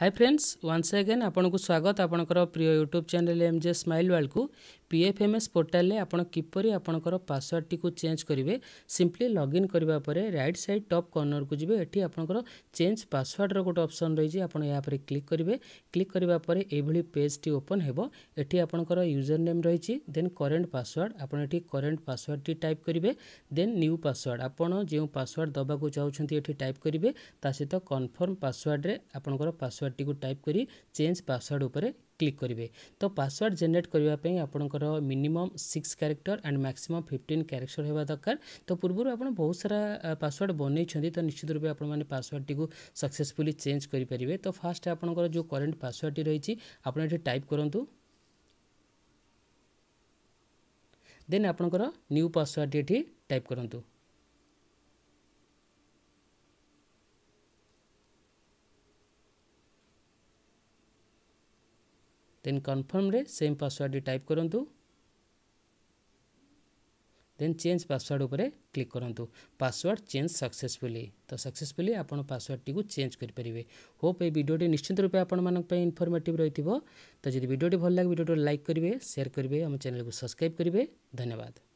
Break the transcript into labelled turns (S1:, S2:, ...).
S1: high friends once again ଆପଣଙ୍କୁ ସ୍ୱାଗତ ଆପଣଙ୍କର ପ୍ରିୟ YouTube channel M J smile ୱାର୍ଲଡକୁ ପି ଏଫ୍ ଏମ୍ ଏସ୍ ପୋର୍ଟାଲରେ ଆପଣ କିପରି ଆପଣଙ୍କର ପାସୱାର୍ଡ଼ଟିକୁ ଚେଞ୍ଜ କରିବେ ସିମ୍ପଲି ଲଗ୍ଇନ୍ କରିବା ପରେ ରାଇଟ୍ ସାଇଡ଼୍ ଟପ୍ କର୍ଣ୍ଣରକୁ ଯିବେ ଏଠି ଆପଣଙ୍କର ଚେଞ୍ଜ ପାସୱାର୍ଡ଼ର ଗୋଟେ ଅପସନ୍ ରହିଛି ଆପଣ ଏହା ଉପରେ କ୍ଲିକ୍ କରିବେ କ୍ଲିକ୍ କରିବା ପରେ ଏଇଭଳି ପେଜ୍ଟି ଓପନ୍ ହେବ ଏଠି ଆପଣଙ୍କର ୟୁଜର୍ ନେମ୍ ରହିଛି ଦେନ୍ କରେଣ୍ଟ ପାସୱାର୍ଡ଼ ଆପଣ ଏଠି କରେଣ୍ଟ ପାସୱାର୍ଡ଼ଟି ଟାଇପ୍ କରିବେ ଦେନ୍ ନ୍ୟୁ ପାସୱାର୍ଡ଼ ଆପଣ ଯେଉଁ ପାସୱାର୍ଡ଼ ଦେବାକୁ ଚାହୁଁଛନ୍ତି ଏଠି ଟାଇପ୍ କରିବେ ତା ସହିତ କନଫର୍ମ ପାସୱାର୍ଡ଼ରେ ଆପଣଙ୍କର ପାସୱାର୍ଡ଼ ટીકુ ટાઈપ કરી ચેન્જ પાસવર્ડ ઉપર ક્લિક કરીબે તો પાસવર્ડ જનરેટ કરીવા પે આપણકો minimum 6 character and maximum 15 character હેવા દરકર તો પૂર્વરૂ આપણ બહુત સરા પાસવર્ડ બની છંદી તો નિશ્ચિત રૂપે આપણ મને પાસવર્ડ ટીકુ સક્સેસફુલી ચેન્જ કરી પરિબે તો ફર્સ્ટ આપણકો જો કરન્ટ પાસવર્ડ ટી રહીચી આપણ એટી ટાઈપ કરંતુ ધેન આપણકો ન્યુ પાસવર્ડ ટીટી ટાઈપ કરંતુ ଦେନ୍ କନଫର୍ମରେ ସେମ୍ ପାସୱାର୍ଡ଼ଟି ଟାଇପ୍ କରନ୍ତୁ ଦେନ୍ ଚେଞ୍ଜ ପାସୱାର୍ଡ଼ ଉପରେ କ୍ଲିକ୍ କରନ୍ତୁ ପାସୱାର୍ଡ଼ ଚେଞ୍ଜ ସକ୍ସେସଫୁଲି ତ ସକ୍ସେସଫୁଲି ଆପଣ ପାସୱାର୍ଡ଼ଟିକୁ ଚେଞ୍ଜ କରିପାରିବେ ହୋପ୍ ଏହି ଭିଡ଼ିଓଟି ନିଶ୍ଚିତ ରୂପେ ଆପଣମାନଙ୍କ ପାଇଁ ଇନଫର୍ମେଟିଭ୍ ରହିଥିବ ତ ଯଦି ଭିଡ଼ିଓଟି ଭଲ ଲାଗେ ଭିଡ଼ିଓଟି ଲାଇକ୍ କରିବେ ସେୟାର କରିବେ ଆମ ଚ୍ୟାନେଲକୁ ସବସ୍କ୍ରାଇବ୍ କରିବେ ଧନ୍ୟବାଦ